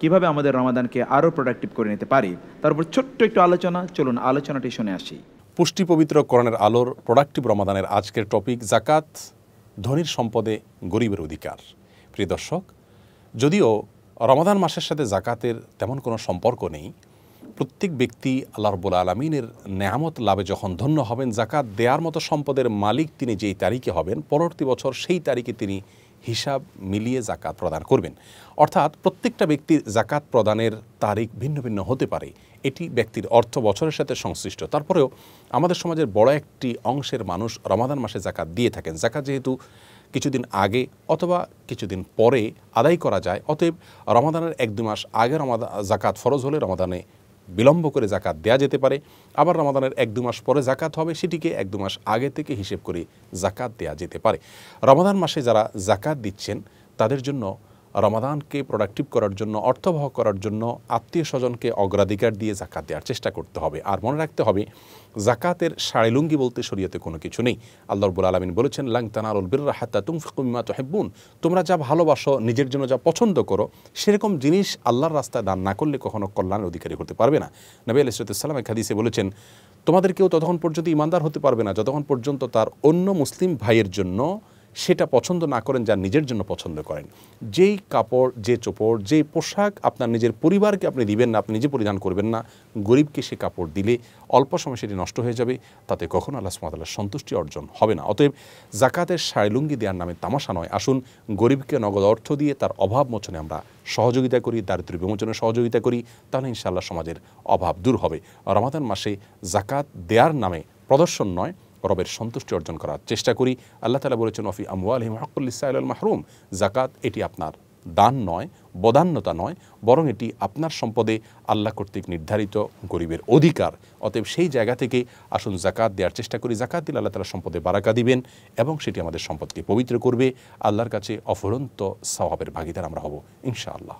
কিভাবে আমাদের রমাদানকে আরও প্রোডাক্টিভ করে নিতে পারি তার উপর ছোট্ট একটু আলোচনা চলুন আলোচনাটি শুনে আসি পুষ্টি পবিত্র করণের আলোর প্রোডাক্টিভ রমাদানের আজকের টপিক জাকাত ধনির সম্পদে গরিবের অধিকার প্রিয় দর্শক যদিও রমাদান মাসের সাথে জাকাতের তেমন কোনো সম্পর্ক নেই প্রত্যেক ব্যক্তি আল্লাহ রবুল আলমিনের নেয়ামত লাভে যখন ধন্য হবেন জাকাত দেয়ার মতো সম্পদের মালিক তিনি যেই তারিখে হবেন পরবর্তী বছর সেই তারিখে তিনি হিসাব মিলিয়ে জাকাত প্রদান করবেন অর্থাৎ প্রত্যেকটা ব্যক্তির জাকাত প্রদানের তারিখ ভিন্ন ভিন্ন হতে পারে এটি ব্যক্তির অর্থ বছরের সাথে সংশ্লিষ্ট তারপরেও আমাদের সমাজের বড় একটি অংশের মানুষ রমাদান মাসে জাকাত দিয়ে থাকেন জাকাত যেহেতু কিছুদিন আগে অথবা কিছুদিন পরে আদায় করা যায় অতএব রমাদানের এক দু মাস আগে রমাদা জাকাত ফরজ হলে রমাদানে বিলম্ব করে জাকাত দেওয়া যেতে পারে আবার রমাদানের এক দু মাস পরে জাকাত হবে সেটিকে এক দু মাস আগে থেকে হিসেব করে জাকাত দেওয়া যেতে পারে রমাদান মাসে যারা জাকাত দিচ্ছেন তাদের জন্য রমাদানকে প্রোডাক্টিভ করার জন্য অর্থবহ করার জন্য আত্মীয় স্বজনকে অগ্রাধিকার দিয়ে জাকাত দেওয়ার চেষ্টা করতে হবে আর মনে রাখতে হবে জাকাতের সাড়েলুঙ্গি বলতে শরীয়তে কোনো কিছু নেই আল্লাহ রবুল আলমিন বলেছেন লাংতানারুল বিল্লা হাত্তা তুমফিকুমিমা তহেব্বুন তোমরা যা ভালোবাসো নিজের জন্য যা পছন্দ করো সেরকম জিনিস আল্লাহর রাস্তায় দান না করলে কখনো কল্যাণের অধিকারী হতে পারবে না নবী আলাইসালাম এক হাদিসে বলেছেন তোমাদের কেউ ততক্ষণ পর্যন্ত ইমানদার হতে পারবে না যতক্ষণ পর্যন্ত তার অন্য মুসলিম ভাইয়ের জন্য সেটা পছন্দ না করেন যা নিজের জন্য পছন্দ করেন যেই কাপড় যে চোপড় যে পোশাক আপনার নিজের পরিবারকে আপনি দিবেন না আপনি নিজে পরিধান করবেন না গরিবকে সে কাপড় দিলে অল্প সময় সেটি নষ্ট হয়ে যাবে তাতে কখনো আল্লাহ সুমাতাল্লাহ সন্তুষ্টি অর্জন হবে না অতএব জাকাতের সায়লুঙ্গি দেওয়ার নামে তামাশা নয় আসুন গরিবকে নগদ অর্থ দিয়ে তার অভাব মোচনে আমরা সহযোগিতা করি দারিদ্র বিমোচনে সহযোগিতা করি তাহলে ইনশাআল্লাহ সমাজের অভাব দূর হবে রমাদান মাসে জাকাত দেয়ার নামে প্রদর্শন নয় রবের সন্তুষ্টি অর্জন করার চেষ্টা করি আল্লাহ তালা বলেছেন অফি আমওয়ালহিম হকুল্লিসাইল মাহরুম জাকাত এটি আপনার দান নয় বদান্যতা নয় বরং এটি আপনার সম্পদে আল্লাহ কর্তৃক নির্ধারিত গরিবের অধিকার অতএব সেই জায়গা থেকে আসুন জাকাত দেওয়ার চেষ্টা করি জাকাত দিলে আল্লাহ তালা সম্পদে বারাকা দিবেন এবং সেটি আমাদের সম্পদকে পবিত্র করবে আল্লাহর কাছে অফুরন্ত স্বভাবের ভাগিদার আমরা হব ইনশাআল্লাহ